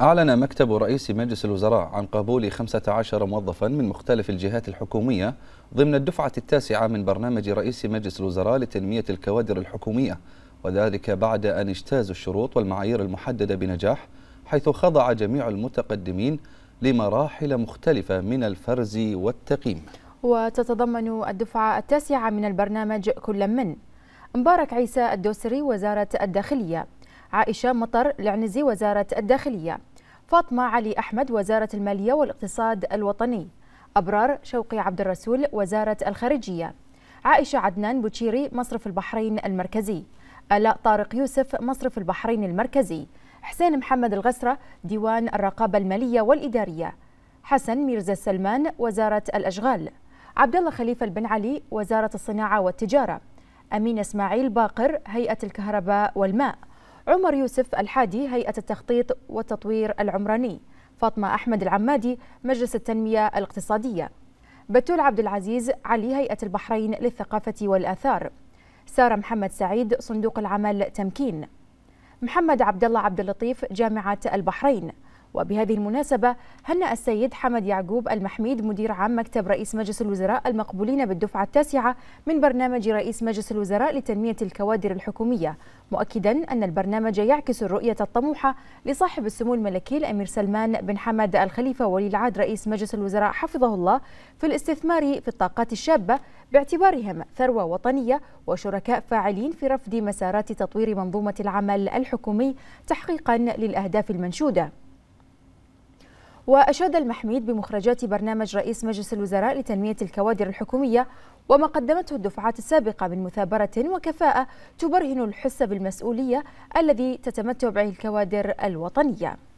أعلن مكتب رئيس مجلس الوزراء عن قبول 15 موظفا من مختلف الجهات الحكومية ضمن الدفعة التاسعة من برنامج رئيس مجلس الوزراء لتنمية الكوادر الحكومية وذلك بعد أن اجتازوا الشروط والمعايير المحددة بنجاح حيث خضع جميع المتقدمين لمراحل مختلفة من الفرز والتقييم وتتضمن الدفعة التاسعة من البرنامج كل من مبارك عيسى الدوسري وزارة الداخلية عائشة مطر العنزي وزارة الداخلية فاطمة علي أحمد وزارة المالية والاقتصاد الوطني أبرار شوقي عبد الرسول وزارة الخارجية عائشة عدنان بوتشيري مصرف البحرين المركزي ألاء طارق يوسف مصرف البحرين المركزي حسين محمد الغسرة ديوان الرقابة المالية والإدارية حسن ميرزا سلمان وزارة الأشغال عبد الله خليفة البن علي وزارة الصناعة والتجارة أمين إسماعيل باقر هيئة الكهرباء والماء عمر يوسف الحادي هيئة التخطيط والتطوير العمراني فاطمة أحمد العمادي مجلس التنمية الاقتصادية بتول عبد العزيز علي هيئة البحرين للثقافة والآثار سارة محمد سعيد صندوق العمل تمكين محمد عبد الله عبد اللطيف جامعة البحرين وبهذه المناسبة هنأ السيد حمد يعقوب المحميد مدير عام مكتب رئيس مجلس الوزراء المقبولين بالدفعة التاسعة من برنامج رئيس مجلس الوزراء لتنمية الكوادر الحكومية مؤكدا أن البرنامج يعكس الرؤية الطموحة لصاحب السمو الملكي الأمير سلمان بن حمد الخليفة ولي العهد رئيس مجلس الوزراء حفظه الله في الاستثمار في الطاقات الشابة باعتبارهم ثروة وطنية وشركاء فاعلين في رفض مسارات تطوير منظومة العمل الحكومي تحقيقا للأهداف المنشودة وأشاد المحميد بمخرجات برنامج رئيس مجلس الوزراء لتنمية الكوادر الحكومية وما قدمته الدفعات السابقة من مثابرة وكفاءة تبرهن الحس بالمسؤولية الذي تتمتع به الكوادر الوطنية